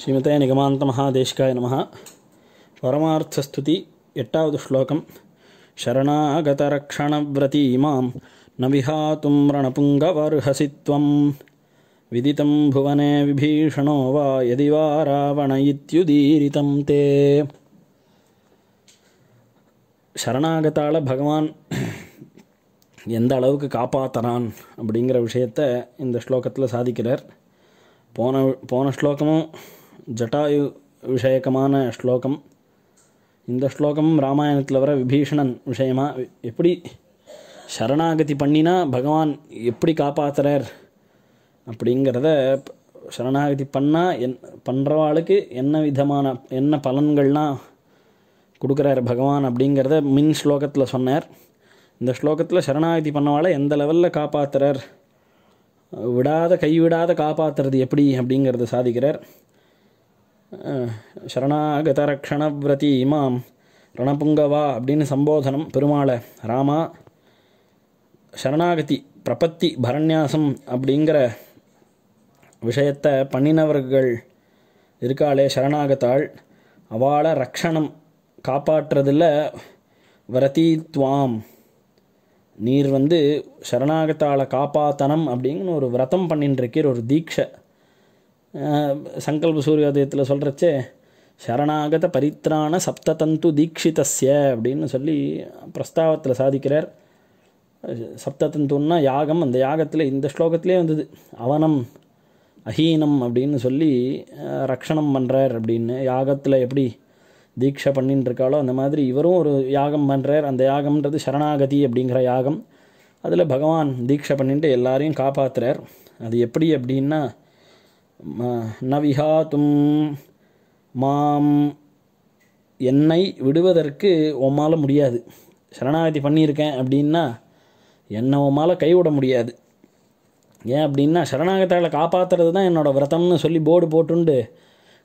ஸ்ரீமதே நிகமாந்த மகாதேஷ்காய நம பரமார்த்தஸ்துதி எட்டாவது ஸ்லோகம் शरणागतरक्षणव्रतीमां न विहातुं रणपुङ्गवर्हसि त्वं विदितं भुवने विभीषणो वा यदि वा रावण சரணாகத்தால் பகவான் எந்த அளவுக்கு காப்பாத்தனான் அப்படிங்கிற விஷயத்தை இந்த ஸ்லோகத்தில் சாதிக்கிறார் போன போன ஸ்லோகமும் ஜட்டாயு விஷயக்கமான ஸ்லோகம் இந்த ஸ்லோகம் ராமாயணத்தில் வர விபீஷணன் விஷயமா எப்படி சரணாகதி பண்ணினா பகவான் எப்படி காப்பாற்றுறார் அப்படிங்கிறத சரணாகதி பண்ணால் என் பண்ணுறவாளுக்கு என்ன விதமான என்ன பலன்கள்லாம் கொடுக்குறார் பகவான் அப்படிங்கிறத மின் ஸ்லோகத்தில் சொன்னார் இந்த ஸ்லோகத்தில் சரணாகதி பண்ணவாளை எந்த லெவலில் காப்பாற்றுறார் விடாத கைவிடாத காப்பாற்றுறது எப்படி அப்படிங்கிறத சாதிக்கிறார் சரணாகத ரக்ஷணவிரதி இமாம் ரணபுங்கவா அப்படின்னு சம்போதனம் பெருமாளை ராமா சரணாகதி பிரபத்தி பரண்யாசம் அப்படிங்கிற விஷயத்தை பண்ணினவர்கள் இருக்காளே சரணாகத்தாள் அவளை ரக்ஷணம் காப்பாற்றுறதில் விரதீத்வாம் நீர் வந்து சரணாகத்தாளை காப்பாத்தனம் அப்படின்னு ஒரு விரதம் பண்ணின்னு ஒரு தீட்சை சங்கல்ப சூரியோதயத்தில் சொல்கிறச்சே சரணாகத பரித்ராண சப்ததந்து தீட்சிதஸ்ய அப்படின்னு சொல்லி பிரஸ்தாவத்தில் சாதிக்கிறார் சப்ததந்துன்னா யாகம் அந்த யாகத்தில் இந்த ஸ்லோகத்திலே வந்தது அவனம் அஹீனம் அப்படின்னு சொல்லி ரக்ஷணம் பண்ணுறார் அப்படின்னு யாகத்தில் எப்படி தீட்சை பண்ணின்னு இருக்காளோ அந்த மாதிரி இவரும் ஒரு யாகம் பண்ணுறார் அந்த யாகம்ன்றது சரணாகதி அப்படிங்கிற யாகம் அதில் பகவான் தீட்சை பண்ணிட்டு எல்லாரையும் காப்பாற்றுறார் அது எப்படி அப்படின்னா ந விஹாத்தும் மாம் என்னை விடுவதற்கு உம்மால் முடியாது சரணாகதி பண்ணியிருக்கேன் அப்படின்னா என்னை உம்மால் கைவிட முடியாது ஏன் அப்படின்னா சரணாகத்தால் காப்பாற்றுறது தான் என்னோடய விரதம்னு சொல்லி போர்டு போட்டுண்டு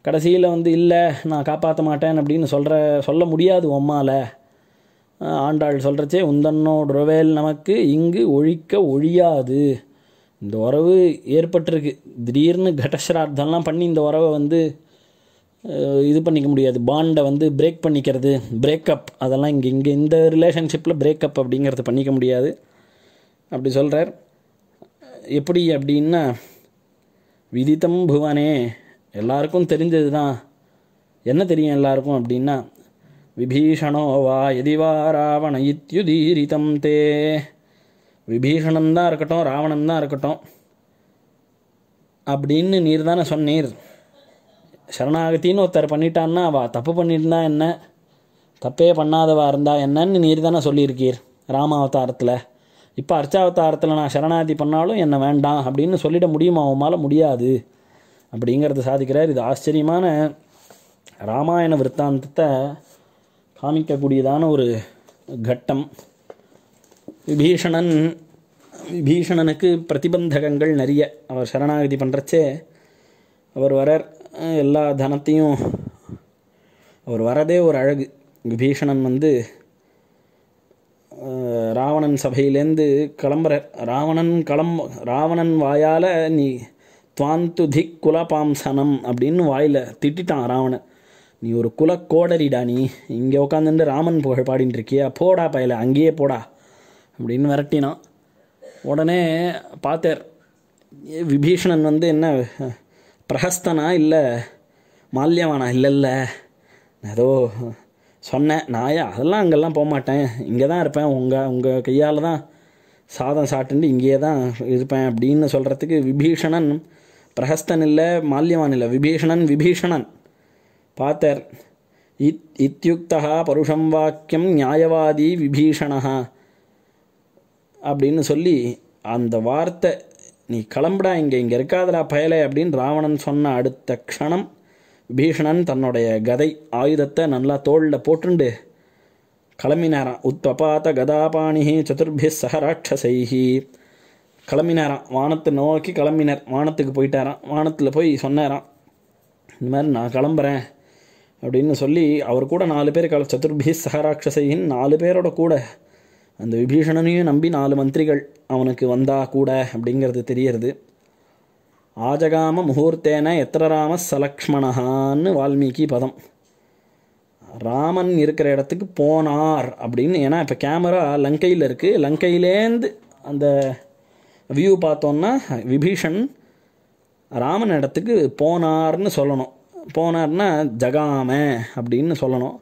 கடைசியில் வந்து இல்லை நான் காப்பாற்ற மாட்டேன் அப்படின்னு சொல்கிற சொல்ல முடியாது உம்மால் ஆண்டாள் சொல்கிறச்சே உந்தன்னோட ரொவேல் நமக்கு இங்கு ஒழிக்க ஒழியாது இந்த உறவு ஏற்பட்டிருக்கு திடீர்னு கடஸ்ரார்த்தம்லாம் பண்ணி இந்த உறவை வந்து இது பண்ணிக்க முடியாது பாண்டை வந்து பிரேக் பண்ணிக்கிறது பிரேக்கப் அதெல்லாம் இங்கே இங்கே இந்த ரிலேஷன்ஷிப்பில் பிரேக்கப் அப்படிங்கிறது பண்ணிக்க முடியாது அப்படி சொல்கிறார் எப்படி அப்படின்னா விதித்தம் புவனே எல்லாருக்கும் தெரிஞ்சது தான் என்ன தெரியும் எல்லாருக்கும் அப்படின்னா விபீஷணோ வா எதிவா ராவண இத்யுதீரிதம் தே விபீஷணந்தான் இருக்கட்டும் ராவணம் தான் இருக்கட்டும் அப்படின்னு நீர் தானே சொன்னீர் சரணாகத்தின்னு ஒருத்தர் பண்ணிட்டான்னா அவ தப்பு பண்ணியிருந்தா என்ன தப்பே பண்ணாதவா இருந்தா என்னன்னு நீர் தானே சொல்லியிருக்கீர் ராமாவதாரத்தில் இப்போ அர்ச்சாவதாரத்தில் நான் சரணாதி பண்ணாலும் என்னை வேண்டாம் அப்படின்னு சொல்லிட முடியுமா அவமால முடியாது அப்படிங்கிறத சாதிக்கிறார் இது ஆச்சரியமான ராமாயண விற்த்தாந்தத்தை காமிக்கக்கூடியதான ஒரு கட்டம் விபீஷணன் விபீஷணனுக்கு பிரதிபந்தகங்கள் நிறைய அவர் சரணாகதி பண்ணுறச்சே அவர் வரர் எல்லா தனத்தையும் அவர் வரதே ஒரு அழகு விபீஷணன் வந்து ராவணன் சபையிலேருந்து கிளம்புற ராவணன் கிளம்ப ராவணன் வாயால் நீ துவாந்து திக் குலபாம்சனம் அப்படின்னு வாயில் திட்டான் ராவணன் நீ ஒரு குலக்கோடரிடா நீ இங்கே உட்காந்துட்டு ராமன் புகழ் பாடின்னு இருக்கியா போடா பயல அங்கேயே போடா அப்படின்னு விரட்டினான் உடனே பார்த்தார் விபீஷணன் வந்து என்ன பிரஹஸ்தனா இல்லை மால்யவானா இல்லை இல்லை ஏதோ சொன்னேன் நாயா அதெல்லாம் அங்கெல்லாம் போக மாட்டேன் இங்கே தான் இருப்பேன் உங்கள் உங்கள் கையால் தான் சாதம் சாட்டுண்டு இங்கேயே தான் இருப்பேன் அப்படின்னு சொல்கிறதுக்கு விபீஷணன் பிரஹஸ்தன் இல்லை மால்யவான் இல்லை விபீஷணன் விபீஷணன் பார்த்தர் இத் இத்தியுக்தா பருஷம் வாக்கியம் நியாயவாதி விபீஷணா அப்படின்னு சொல்லி அந்த வார்த்தை நீ கிளம்புடா இங்கே இங்கே இருக்காதடா பயலை அப்படின்னு ராவணன் சொன்ன அடுத்த க்ஷணம் பீஷணன் தன்னுடைய கதை ஆயுதத்தை நல்லா தோளில் போட்டுண்டு கிளம்பினாராம் உத்வபாத கதாபாணிஹி சதுர்பி சக கிளம்பினாராம் வானத்தை நோக்கி கிளம்பினார் வானத்துக்கு போயிட்டாராம் வானத்தில் போய் சொன்னாராம் இந்த மாதிரி நான் கிளம்புறேன் அப்படின்னு சொல்லி அவர் கூட நாலு பேர் கல சதுர்பி சகராட்சசையின் நாலு பேரோட கூட அந்த விபீஷணனையும் நம்பி நாலு மந்திரிகள் அவனுக்கு வந்தா கூட அப்படிங்கிறது தெரியறது ஆஜகாம முகூர்த்தேன ராம சலக்ஷ்மணஹான்னு வால்மீகி பதம் ராமன் இருக்கிற இடத்துக்கு போனார் அப்படின்னு ஏன்னா இப்போ கேமரா லங்கையில் இருக்குது லங்கையிலேருந்து அந்த வியூ பார்த்தோன்னா விபீஷன் ராமன் இடத்துக்கு போனார்னு சொல்லணும் போனார்னா ஜகாம அப்படின்னு சொல்லணும்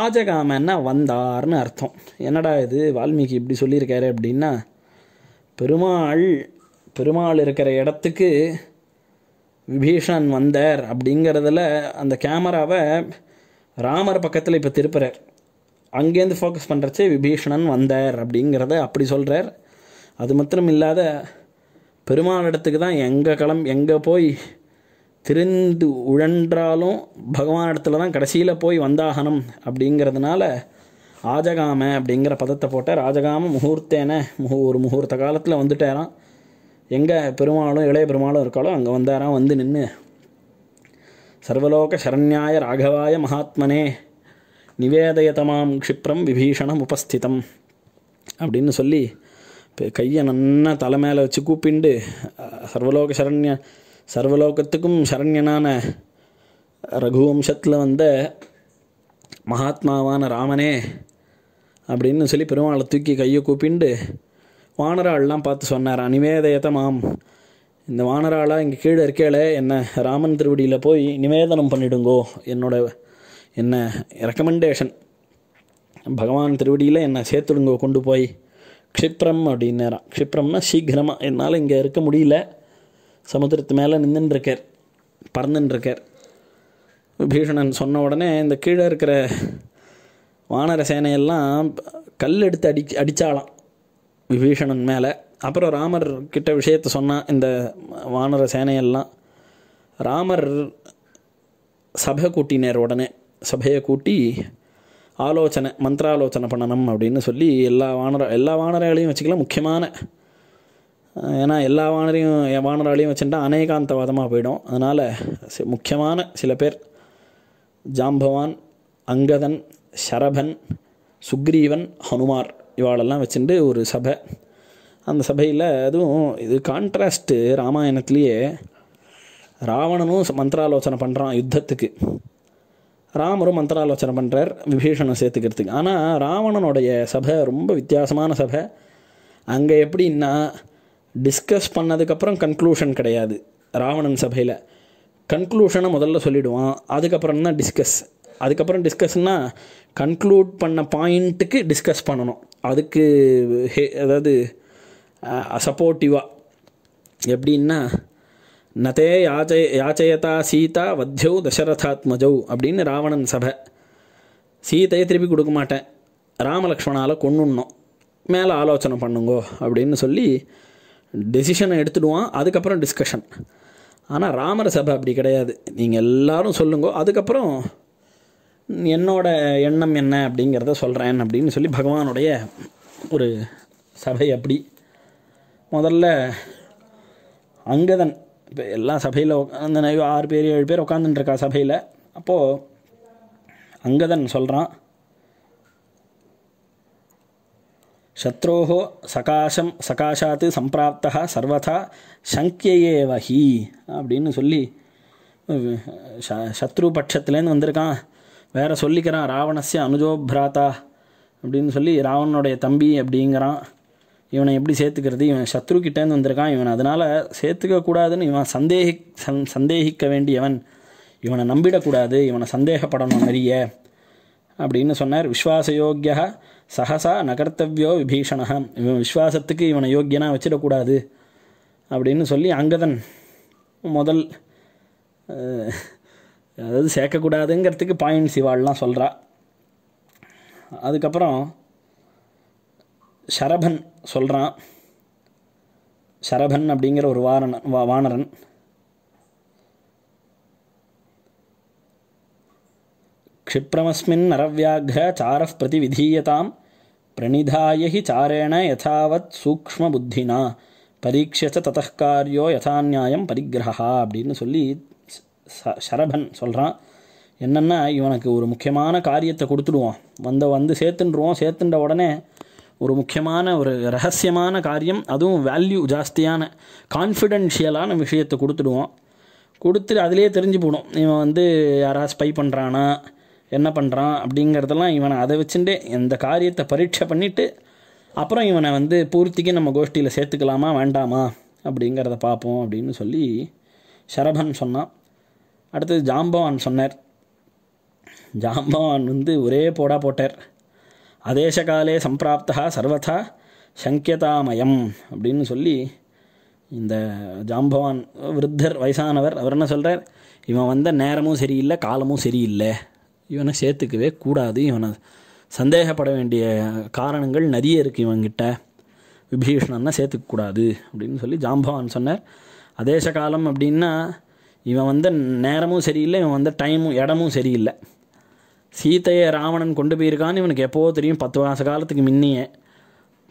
ஆஜகாமன்னா வந்தார்னு அர்த்தம் என்னடா இது வால்மீகி இப்படி சொல்லியிருக்காரு அப்படின்னா பெருமாள் பெருமாள் இருக்கிற இடத்துக்கு விபீஷன் வந்தார் அப்படிங்கிறதுல அந்த கேமராவை ராமர் பக்கத்தில் இப்போ திருப்புறார் அங்கேருந்து ஃபோக்கஸ் பண்ணுறச்சே விபீஷணன் வந்தார் அப்படிங்கிறத அப்படி சொல்கிறார் அது மாத்திரம் இல்லாத பெருமாள் இடத்துக்கு தான் எங்கே கிளம் எங்கே போய் திருந்து உழன்றாலும் பகவான் இடத்துல தான் கடைசியில் போய் வந்தாகணும் அப்படிங்கிறதுனால ஆஜகாம அப்படிங்கிற பதத்தை போட்ட ராஜகாம முகூர்த்தேன முகு ஒரு முகூர்த்த காலத்தில் வந்துட்டாராம் எங்கே பெருமாளும் இளைய பெருமாளும் இருக்காளோ அங்கே வந்தாராம் வந்து நின்று சர்வலோக சரண்யாய ராகவாய மகாத்மனே நிவேதயதமாம் க்ஷிப்ரம் விபீஷணம் உபஸ்திதம் அப்படின்னு சொல்லி கையை நன்னா தலை மேலே வச்சு கூப்பிண்டு சர்வலோக சரண்யா சர்வலோகத்துக்கும் சரண்யனான ரகுவம்சத்தில் வந்த மகாத்மாவான ராமனே அப்படின்னு சொல்லி பெருமாளை தூக்கி கையை கூப்பிண்டு வானராள்லாம் பார்த்து சொன்னார் நிவேதயத்தை மாம் இந்த வானராளாக இங்கே கீழே இருக்கேல என்ன ராமன் திருவடியில் போய் நிவேதனம் பண்ணிடுங்கோ என்னோட என்ன ரெக்கமெண்டேஷன் பகவான் திருவடியில் என்னை சேர்த்துடுங்கோ கொண்டு போய் க்ஷிப்ரம் அப்படின்னாரான் க்ஷிப்ரம்னா சீக்கிரமாக என்னால் இங்கே இருக்க முடியல சமுத்திரத்து மேலே நின்றுட்டுருக்கார் பறந்துட்டுருக்கார் விபீஷணன் சொன்ன உடனே இந்த கீழே இருக்கிற வானர சேனையெல்லாம் கல் எடுத்து அடி அடித்தாலாம் விபீஷணன் மேலே அப்புறம் ராமர் கிட்ட விஷயத்த சொன்னான் இந்த வானர சேனையெல்லாம் ராமர் சபை கூட்டினார் உடனே சபையை கூட்டி ஆலோசனை மந்திராலோசனை பண்ணணும் அப்படின்னு சொல்லி எல்லா வானர எல்லா வானரங்களையும் வச்சுக்கலாம் முக்கியமான ஏன்னா எல்லா வானரையும் வானராலையும் வச்சுட்டா அநேகாந்தவாதமாக போயிடும் அதனால் முக்கியமான சில பேர் ஜாம்பவான் அங்கதன் சரபன் சுக்ரீவன் ஹனுமார் இவாளெல்லாம் வச்சுட்டு ஒரு சபை அந்த சபையில் அதுவும் இது கான்ட்ராஸ்ட்டு ராமாயணத்துலேயே ராவணனும் மந்திராலோசனை பண்ணுறான் யுத்தத்துக்கு ராமரும் மந்திராலோசனை பண்ணுறார் விபீஷணை சேர்த்துக்கிறதுக்கு ஆனால் ராவணனுடைய சபை ரொம்ப வித்தியாசமான சபை அங்கே எப்படின்னா டிஸ்கஸ் பண்ணதுக்கப்புறம் கன்க்ளூஷன் கிடையாது ராவணன் சபையில் கன்க்ளூஷனை முதல்ல சொல்லிவிடுவான் அதுக்கப்புறம் தான் டிஸ்கஸ் அதுக்கப்புறம் டிஸ்கஸ்னால் கன்க்ளூட் பண்ண பாயிண்ட்டுக்கு டிஸ்கஸ் பண்ணணும் அதுக்கு ஹே அதாவது சப்போர்ட்டிவாக எப்படின்னா நதே யாச்சய யாச்சயதா சீதா வத்யோ தசரதாத்மஜௌ அப்படின்னு ராவணன் சபை சீதையை திருப்பி கொடுக்க மாட்டேன் ராமலக்ஷ்மணால் கொண்டுடணும் மேலே ஆலோசனை பண்ணுங்கோ அப்படின்னு சொல்லி டெசிஷனை எடுத்துடுவான் அதுக்கப்புறம் டிஸ்கஷன் ஆனால் ராமர சபை அப்படி கிடையாது நீங்கள் எல்லோரும் சொல்லுங்க அதுக்கப்புறம் என்னோட எண்ணம் என்ன அப்படிங்கிறத சொல்கிறேன் அப்படின்னு சொல்லி பகவானுடைய ஒரு சபை அப்படி முதல்ல அங்கதன் இப்போ எல்லா சபையில் அந்த ஆறு பேர் ஏழு பேர் உட்காந்துட்டுருக்கா சபையில் அப்போது அங்கதன் சொல்கிறான் சத்ரோ சகாசம் சகாஷாத்து சம்பிராப்தா சர்வதா சங்கியேவ ஹி அப்படின்னு சொல்லி சத்ரு பட்சத்துலேருந்து வந்திருக்கான் வேற சொல்லிக்கிறான் ராவணஸ்ய அனுஜோப்ராத்தா அப்படின்னு சொல்லி ராவணனுடைய தம்பி அப்படிங்கிறான் இவனை எப்படி சேர்த்துக்கிறது இவன் சத்ருக்கிட்டேருந்து வந்திருக்கான் இவன் அதனால் சேர்த்துக்கக்கூடாதுன்னு இவன் சந்தேகி சந் சந்தேகிக்க வேண்டியவன் இவனை நம்பிடக்கூடாது இவனை சந்தேகப்படணும் நிறைய அப்படின்னு சொன்னார் விஸ்வாசயோக்கியா சகசா நகர்த்தவியோ விபீஷணா இவன் விஸ்வாசத்துக்கு இவனை யோக்கியனாக வச்சிடக்கூடாது அப்படின்னு சொல்லி அங்கதன் முதல் அதாவது சேர்க்கக்கூடாதுங்கிறதுக்கு பாயிண்ட் சிவாள்லாம் சொல்கிறா அதுக்கப்புறம் ஷரபன் சொல்கிறான் ஷரபன் அப்படிங்கிற ஒரு வாரணன் வா வானரன் க்ஷிப்ரமஸ்மின் நரவியாக சாரஃப் பிரதி விதீயதாம் பிரணிதாயி சாரேண யதாவத் சூக்ம புத்தினா பரீட்சச்ச ததः காரியோ யதாநியாயம் பரிகிரகா அப்படின்னு சொல்லி சரபன் சொல்கிறான் என்னென்னா இவனுக்கு ஒரு முக்கியமான காரியத்தை கொடுத்துடுவோம் வந்த வந்து சேர்த்துன்றுவோம் சேர்த்துன்ற உடனே ஒரு முக்கியமான ஒரு ரகசியமான காரியம் அதுவும் வேல்யூ ஜாஸ்தியான கான்ஃபிடென்ஷியலான விஷயத்தை கொடுத்துடுவோம் கொடுத்து அதிலே தெரிஞ்சு போடும் இவன் வந்து யாராவது ஸ்பை பண்ணுறானா என்ன பண்ணுறான் அப்படிங்கிறதெல்லாம் இவனை அதை வச்சுட்டு இந்த காரியத்தை பரீட்சை பண்ணிவிட்டு அப்புறம் இவனை வந்து பூர்த்திக்கு நம்ம கோஷ்டியில் சேர்த்துக்கலாமா வேண்டாமா அப்படிங்கிறத பார்ப்போம் அப்படின்னு சொல்லி சரபன் சொன்னான் அடுத்தது ஜாம்பவான் சொன்னார் ஜாம்பவான் வந்து ஒரே போடா போட்டார் அதேசகாலே சம்பிராப்தா சர்வதா சங்கியதாமயம் அப்படின்னு சொல்லி இந்த ஜாம்பவான் விருத்தர் வயசானவர் அவர் என்ன சொல்கிறார் இவன் வந்த நேரமும் சரியில்லை காலமும் சரியில்லை இவனை சேர்த்துக்கவே கூடாது இவனை சந்தேகப்பட வேண்டிய காரணங்கள் நிறைய இருக்குது இவங்கிட்ட விபீஷணன்னா கூடாது அப்படின்னு சொல்லி ஜாம்பவான் சொன்னார் அதேச காலம் அப்படின்னா இவன் வந்து நேரமும் சரியில்லை இவன் வந்து டைமும் இடமும் சரியில்லை சீத்தையை ராவணன் கொண்டு போயிருக்கான்னு இவனுக்கு எப்போவோ தெரியும் பத்து மாத காலத்துக்கு முன்னையே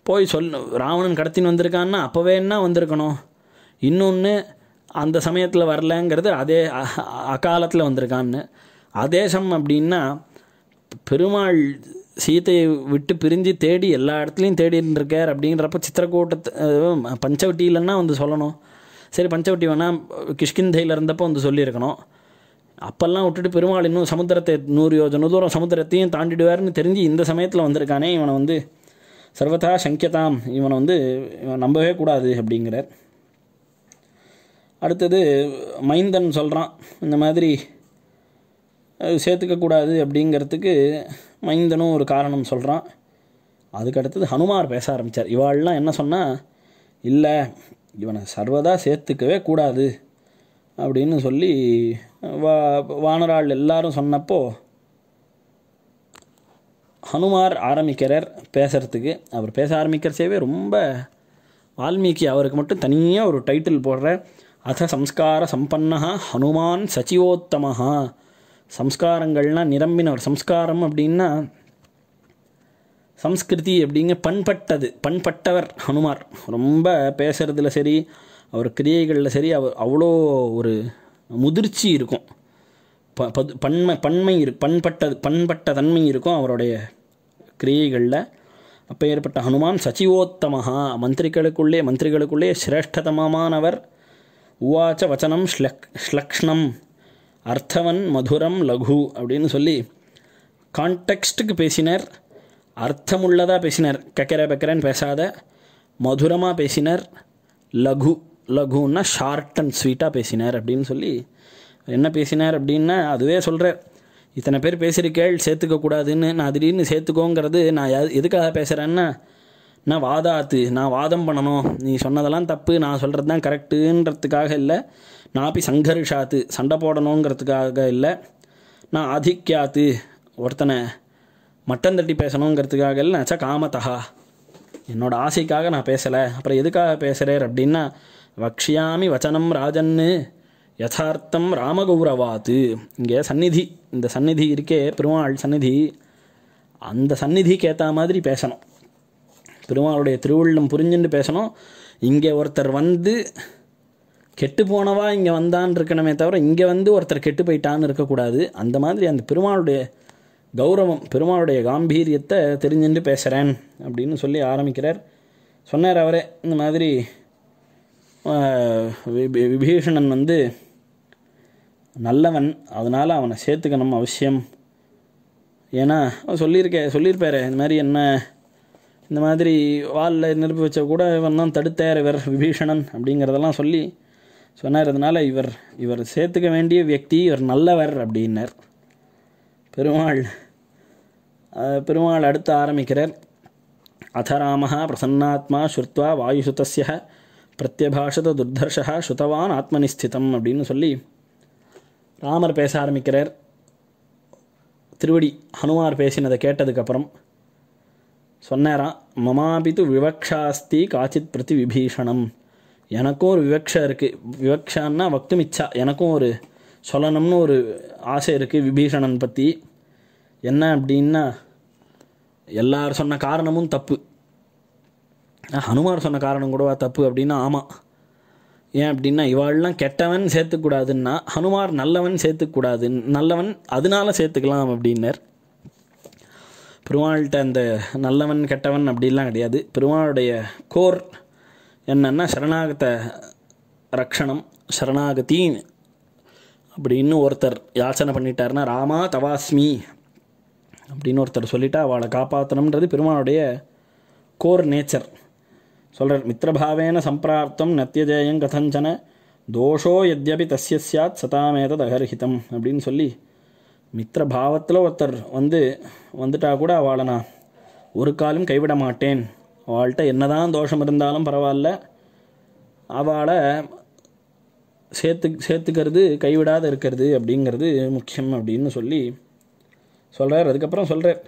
போய் சொல் ராவணன் கடத்தின்னு வந்திருக்கான்னா அப்போவே என்ன வந்திருக்கணும் இன்னொன்று அந்த சமயத்தில் வரலங்கிறது அதே அக்காலத்தில் வந்திருக்கான்னு ஆதேசம் அப்படின்னா பெருமாள் சீத்தையை விட்டு பிரிஞ்சு தேடி எல்லா இடத்துலையும் தேடிட்டு இருக்கார் அப்படிங்கிறப்ப சித்திரக்கூட்டத்தை பஞ்சவட்டி இல்லைன்னா வந்து சொல்லணும் சரி பஞ்சவட்டி வேணால் கிஷ்கிந்தையில் இருந்தப்போ வந்து சொல்லியிருக்கணும் அப்போல்லாம் விட்டுட்டு பெருமாள் இன்னும் சமுத்திரத்தை நூறு யோஜனை தூரம் சமுத்திரத்தையும் தாண்டிடுவார்னு தெரிஞ்சு இந்த சமயத்தில் வந்திருக்கானே இவனை வந்து சர்வதா சங்கியதாம் இவனை வந்து இவன் நம்பவே கூடாது அப்படிங்கிறார் அடுத்தது மைந்தன் சொல்கிறான் இந்த மாதிரி சேர்த்துக்கக்கூடாது அப்படிங்கிறதுக்கு மைந்தனும் ஒரு காரணம் சொல்கிறான் அதுக்கடுத்தது ஹனுமார் பேச ஆரம்பித்தார் இவாள்லாம் என்ன சொன்னால் இல்லை இவனை சர்வதா சேர்த்துக்கவே கூடாது அப்படின்னு சொல்லி வா வானராள் எல்லாரும் சொன்னப்போ ஹனுமார் ஆரம்பிக்கிறார் பேசுகிறதுக்கு அவர் பேச ஆரம்பிக்கிறச்சேவே ரொம்ப வால்மீகி அவருக்கு மட்டும் தனியாக ஒரு டைட்டில் போடுற அத சம்ஸ்கார சம்பன்னா ஹனுமான் சச்சிவோத்தமஹா சம்ஸ்காரங்கள்னால் நிரம்பினவர் சம்ஸ்காரம் அப்படின்னா சம்ஸ்கிருதி அப்படிங்க பண்பட்டது பண்பட்டவர் ஹனுமார் ரொம்ப பேசுகிறதுல சரி அவர் கிரியைகளில் சரி அவர் அவ்வளோ ஒரு முதிர்ச்சி இருக்கும் ப பது பன்மை பன்மை இரு பண்பட்டது பண்பட்ட தன்மை இருக்கும் அவருடைய கிரியைகளில் அப்போ ஏற்பட்ட ஹனுமான் சச்சிவோத்தமஹா மந்திரிகளுக்குள்ளே மந்திரிகளுக்குள்ளே சிரேஷ்டதமமானவர் உவாச்ச வச்சனம் ஸ்லக் ஸ்லக்ஷ்ணம் அர்த்தவன் மதுரம் லகு அப்படின்னு சொல்லி கான்டெக்ஸ்ட்டுக்கு பேசினர் அர்த்தமுள்ளதாக பேசினர் கக்கர பெக்கரன்னு பேசாத மதுரமாக பேசினர் லகு லகுன்னா ஷார்ட் அண்ட் ஸ்வீட்டாக பேசினார் அப்படின்னு சொல்லி என்ன பேசினார் அப்படின்னா அதுவே சொல்கிறார் இத்தனை பேர் பேசுகிற சேர்த்துக்க கூடாதுன்னு நான் திடீர்னு சேர்த்துக்கோங்கிறது நான் எதுக்காக பேசுகிறேன்னா நான் வாதாத்து நான் வாதம் பண்ணணும் நீ சொன்னதெல்லாம் தப்பு நான் சொல்கிறது தான் கரெக்டுன்றதுக்காக இல்லை போய் சங்கர்ஷாத்து சண்டை போடணுங்கிறதுக்காக இல்லை நான் அதிக்யாத்து ஒருத்தனை மட்டன் தட்டி பேசணுங்கிறதுக்காக இல்லை நினச்சா காமத்தகா என்னோடய ஆசைக்காக நான் பேசலை அப்புறம் எதுக்காக பேசுகிறேன் அப்படின்னா வக்ஷியாமி வச்சனம் ராஜன்னு யதார்த்தம் ராமகௌரவாத்து இங்கே சந்நிதி இந்த சந்நிதி இருக்கே பெருமாள் சந்நிதி அந்த சந்நிதிக்கு ஏற்ற மாதிரி பேசணும் பெருமாளுடைய திருவுள்ளம் புரிஞ்சுன்னு பேசணும் இங்கே ஒருத்தர் வந்து கெட்டு போனவா இங்கே வந்தான்னு இருக்கணுமே தவிர இங்கே வந்து ஒருத்தர் கெட்டு போயிட்டான்னு இருக்கக்கூடாது அந்த மாதிரி அந்த பெருமாளுடைய கௌரவம் பெருமாளுடைய காம்பீரியத்தை தெரிஞ்சுட்டு பேசுகிறேன் அப்படின்னு சொல்லி ஆரம்பிக்கிறார் சொன்னார் அவரே இந்த மாதிரி விபீஷணன் வந்து நல்லவன் அதனால் அவனை சேர்த்துக்கணும் அவசியம் ஏன்னா சொல்லியிருக்க சொல்லியிருப்பாரு இந்த மாதிரி என்ன இந்த மாதிரி வாலில் நிரப்பி வச்ச கூட இவன் தான் தடுத்தார் இவர் விபீஷணன் அப்படிங்கிறதெல்லாம் சொல்லி சொன்னார் சொன்னார்றதுனால இவர் இவர் சேர்த்துக்க வேண்டிய வியக்தி இவர் நல்லவர் அப்படின்னார் பெருமாள் பெருமாள் அடுத்து ஆரம்பிக்கிறார் அதராமா பிரசன்னாத்மா ஸ்ருத்வா வாயுசுதஸ்ய பிரத்யபாஷத துர்தர்ஷா ஸ்ருதவான் ஆத்மனிஸ்திதம் அப்படின்னு சொல்லி ராமர் பேச ஆரம்பிக்கிறார் திருவடி ஹனுமார் பேசினதை கேட்டதுக்கப்புறம் சொன்னாராம் மமாபித்து விவக்ஷாஸ்தி காச்சித் பிரதி விபீஷணம் எனக்கும் ஒரு விவக்ஷா இருக்குது விவக்ஷான்னா வக்துமிச்சா எனக்கும் ஒரு சொல்லணும்னு ஒரு ஆசை இருக்குது விபீஷணன் பற்றி என்ன அப்படின்னா எல்லார் சொன்ன காரணமும் தப்பு ஹனுமார் சொன்ன காரணம் கூடவா தப்பு அப்படின்னா ஆமாம் ஏன் அப்படின்னா இவாள்லாம் கெட்டவன் சேர்த்துக்கூடாதுன்னா ஹனுமார் நல்லவன் சேர்த்துக்கூடாது நல்லவன் அதனால சேர்த்துக்கலாம் அப்படின்னர் பெருமாள்கிட்ட அந்த நல்லவன் கெட்டவன் அப்படிலாம் கிடையாது பெருமாளுடைய கோர் என்னென்னா சரணாகத ரக்ஷணம் சரணாகத்தின் அப்படின்னு ஒருத்தர் யாசனை பண்ணிட்டாருன்னா ராமா தவாஸ்மி அப்படின்னு ஒருத்தர் சொல்லிவிட்டு அவளை காப்பாற்றணுன்றது பெருமாளுடைய கோர் நேச்சர் சொல்கிறார் மித்திரபாவேன சம்பிராப்தம் நத்தியஜயம் கதஞ்சன தோஷோ எத்யபி தஸ்ய சியாத் சதாமேதத் அப்படின்னு சொல்லி மித்திர பாவத்தில் ஒருத்தர் வந்து வந்துட்டா கூட அவளை நான் ஒரு காலும் கைவிட மாட்டேன் அவள்கிட்ட என்னதான் தோஷம் இருந்தாலும் பரவாயில்ல அவளை சேர்த்து சேர்த்துக்கிறது கைவிடாத இருக்கிறது அப்படிங்கிறது முக்கியம் அப்படின்னு சொல்லி சொல்கிறார் அதுக்கப்புறம் சொல்கிறார்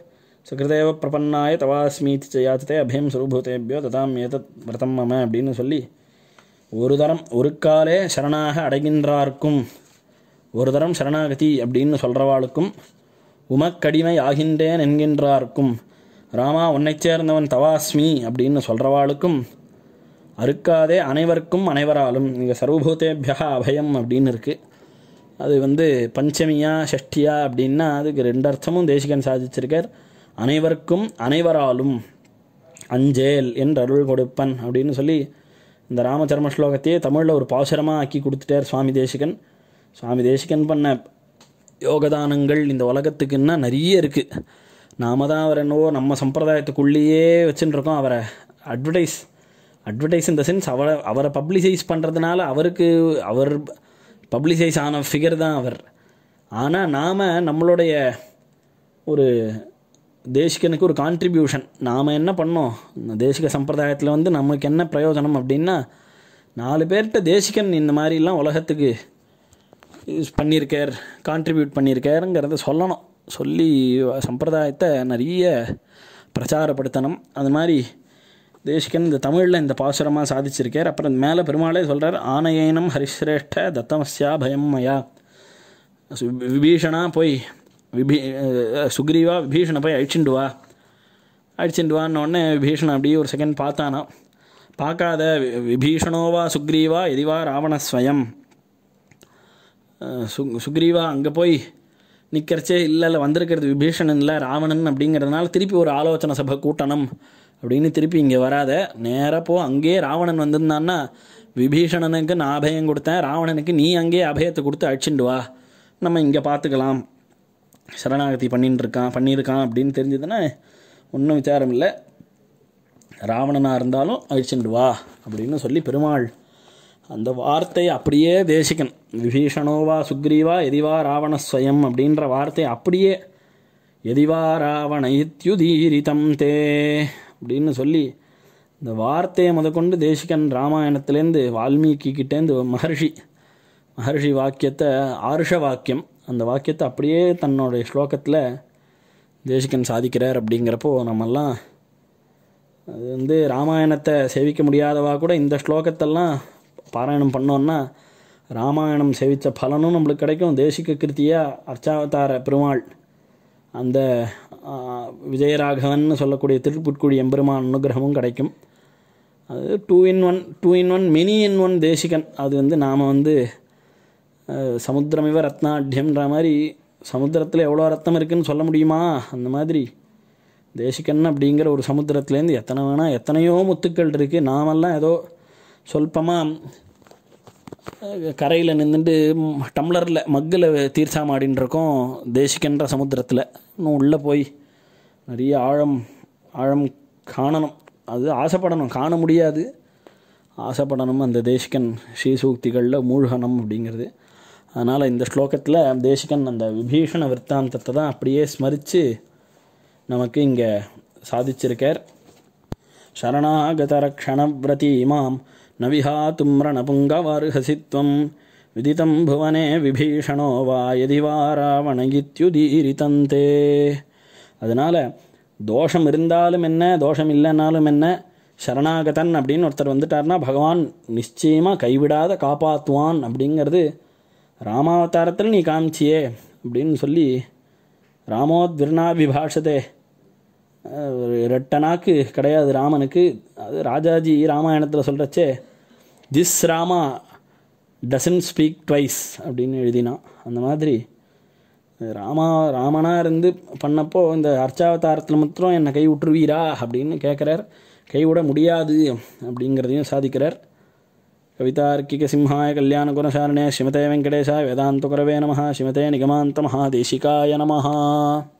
சுகிருதேவ பிரபன்னாய தவாஸ்மீதி ஜயாத்தே அபயம் சுரூபூதேபியோ ததாம் ஏதத் விரதம் மம அப்படின்னு சொல்லி ஒரு தரம் ஒரு காலே சரணாக அடைகின்றார்க்கும் ஒரு தரம் சரணாகதி அப்படின்னு சொல்கிறவாளுக்கும் உமக்கடிமை ஆகின்றேன் என்கின்றாருக்கும் ராமா உன்னைச் சேர்ந்தவன் தவாஸ்மி அப்படின்னு சொல்கிறவாளுக்கும் அறுக்காதே அனைவருக்கும் அனைவராலும் இங்கே சர்வபூதேபியா அபயம் அப்படின்னு இருக்குது அது வந்து பஞ்சமியா ஷஷ்டியா அப்படின்னா அதுக்கு ரெண்டு அர்த்தமும் தேசிகன் சாதிச்சிருக்கார் அனைவருக்கும் அனைவராலும் அஞ்சேல் என்று அருள் கொடுப்பன் அப்படின்னு சொல்லி இந்த ராமச்சர்ம ஸ்லோகத்தையே தமிழில் ஒரு பாசுரமாக ஆக்கி கொடுத்துட்டார் சுவாமி தேசிகன் சுவாமி தேசிகன் பண்ண யோகதானங்கள் இந்த உலகத்துக்குன்னா நிறைய இருக்குது நாம தான் அவர் என்னவோ நம்ம சம்பிரதாயத்துக்குள்ளேயே வச்சுன்னு இருக்கோம் அவரை அட்வர்டைஸ் அட்வர்டைஸ் இந்த சென்ஸ் அவரை அவரை பப்ளிசைஸ் பண்ணுறதுனால அவருக்கு அவர் பப்ளிசைஸ் ஆன ஃபிகர் தான் அவர் ஆனால் நாம் நம்மளுடைய ஒரு தேசிகனுக்கு ஒரு கான்ட்ரிபியூஷன் நாம் என்ன பண்ணோம் இந்த தேசிக சம்பிரதாயத்தில் வந்து நமக்கு என்ன பிரயோஜனம் அப்படின்னா நாலு பேர்கிட்ட தேசிகன் இந்த மாதிரிலாம் உலகத்துக்கு யூஸ் பண்ணியிருக்கார் கான்ட்ரிபியூட் பண்ணியிருக்காருங்கிறத சொல்லணும் சொல்லி சம்பிரதாயத்தை நிறைய பிரச்சாரப்படுத்தணும் அது மாதிரி தேசிகன் இந்த தமிழில் இந்த பாசுரமாக சாதிச்சிருக்கார் அப்புறம் மேலே பெருமாளே சொல்கிறார் ஆனையனம் ஹரிசிரேஷ்ட தத்தமஸ்யா பயம் மயா விபீஷணா போய் விபீ சுக்ரீவா விபீஷனை போய் அழிச்சுண்டுவா வா அழிச்சுண்டு விபீஷணன் அப்படியே ஒரு செகண்ட் பார்த்தானா பார்க்காத விபீஷணோவா சுக்ரீவா எதிவா ராவணஸ்வயம் சு சுக்ரீவா அங்கே போய் நிற்கிறச்சே இல்லை இல்லை வந்திருக்கிறது விபீஷணன் இல்லை ராவணன் அப்படிங்கிறதுனால திருப்பி ஒரு ஆலோசனை சபை கூட்டணும் அப்படின்னு திருப்பி இங்கே வராத நேராக போ அங்கேயே ராவணன் வந்திருந்தான்னா விபீஷணனுக்கு நான் அபயம் கொடுத்தேன் ராவணனுக்கு நீ அங்கேயே அபயத்தை கொடுத்து அழிச்சுண்டு வா நம்ம இங்கே பார்த்துக்கலாம் சரணாகதி பண்ணிட்டு இருக்கான் பண்ணியிருக்கான் அப்படின்னு தெரிஞ்சதுன்னா ஒன்றும் விசாரம் இல்லை ராவணனாக இருந்தாலும் அழிச்சுண்டு வா அப்படின்னு சொல்லி பெருமாள் அந்த வார்த்தை அப்படியே தேசிக்கணும் விபீஷணோவா சுக்ரீவா எதிவா ராவண ஸ்வயம் அப்படின்ற வார்த்தை அப்படியே எதிவா ராவண இத்யுதீரிதம் தே அப்படின்னு சொல்லி இந்த வார்த்தையை முதற்கொண்டு தேசிகன் ராமாயணத்துலேருந்து வால்மீகி கிட்டேருந்து மகர்ஷி மகர்ஷி வாக்கியத்தை ஆருஷ வாக்கியம் அந்த வாக்கியத்தை அப்படியே தன்னுடைய ஸ்லோகத்தில் தேசிகன் சாதிக்கிறார் அப்படிங்கிறப்போ நம்மெல்லாம் அது வந்து ராமாயணத்தை சேவிக்க முடியாதவா கூட இந்த ஸ்லோகத்தெல்லாம் பாராயணம் பண்ணோன்னா ராமாயணம் செவித்த பலனும் நம்மளுக்கு கிடைக்கும் தேசிக கிருத்தியாக அர்ச்சாவதார பெருமாள் அந்த விஜயராகவன் சொல்லக்கூடிய திருப்புட்குடி எம்பெருமான் அனுகிரகமும் கிடைக்கும் அது two in one two in one mini in one Desikan அது வந்து நாம் வந்து சமுத்திரமிவ ரத்னாட்யம்ன்ற மாதிரி சமுத்திரத்தில் எவ்வளோ ரத்தம் இருக்குதுன்னு சொல்ல முடியுமா அந்த மாதிரி தேசிகன் அப்படிங்கிற ஒரு சமுத்திரத்துலேருந்து எத்தனை வேணால் எத்தனையோ முத்துக்கள் இருக்குது நாமெல்லாம் ஏதோ சொல்பமாக கரையில் நின்றுட்டு டம்ளரில் மக்கில் தீர்த்தா மாடின்றிருக்கோம் தேசிக்கின்ற சமுத்திரத்தில் இன்னும் உள்ளே போய் நிறைய ஆழம் ஆழம் காணணும் அது ஆசைப்படணும் காண முடியாது ஆசைப்படணும் அந்த தேசிகன் ஸ்ரீசூக்திகளில் மூழ்கணும் அப்படிங்கிறது அதனால் இந்த ஸ்லோகத்தில் தேசிகன் அந்த விபீஷண விற்த்தாந்தத்தை தான் அப்படியே ஸ்மரித்து நமக்கு இங்கே சாதிச்சிருக்கார் சரணாகதரக்ஷணவிரதி இமாம் நவிஹா विहातुं விதித்தம் புவனே விபீஷணோ வா विभीषणो வா यदि அதனால் தோஷம் இருந்தாலும் என்ன தோஷம் இல்லைன்னாலும் என்ன சரணாகதன் அப்படின்னு ஒருத்தர் வந்துட்டார்னா பகவான் நிச்சயமாக கைவிடாத காப்பாற்றுவான் அப்படிங்கிறது ராமாவதாரத்தில் நீ காமிச்சியே அப்படின்னு சொல்லி ராமோத்விர்ணாபிபாஷதே ரெட்டனாக்கு கிடையாது ராமனுக்கு அது ராஜாஜி ராமாயணத்தில் சொல்கிறச்சே this Rama doesn't speak twice அப்படின்னு எழுதினான் அந்த மாதிரி ராமா ராமனாக இருந்து பண்ணப்போ இந்த அர்ச்சாவதாரத்தில் மாத்திரம் என்னை கை விட்டுருவீரா அப்படின்னு கேட்குறார் கைவிட முடியாது அப்படிங்கிறதையும் சாதிக்கிறார் கவிதார்க்கிக சிம்ஹாய கல்யாண குணசாரணே ஸ்ரீமதே வெங்கடேஷா வேதாந்த குரவே நமஹா ஸ்ரீமதே நிகமாந்த தேசிகாய நமஹா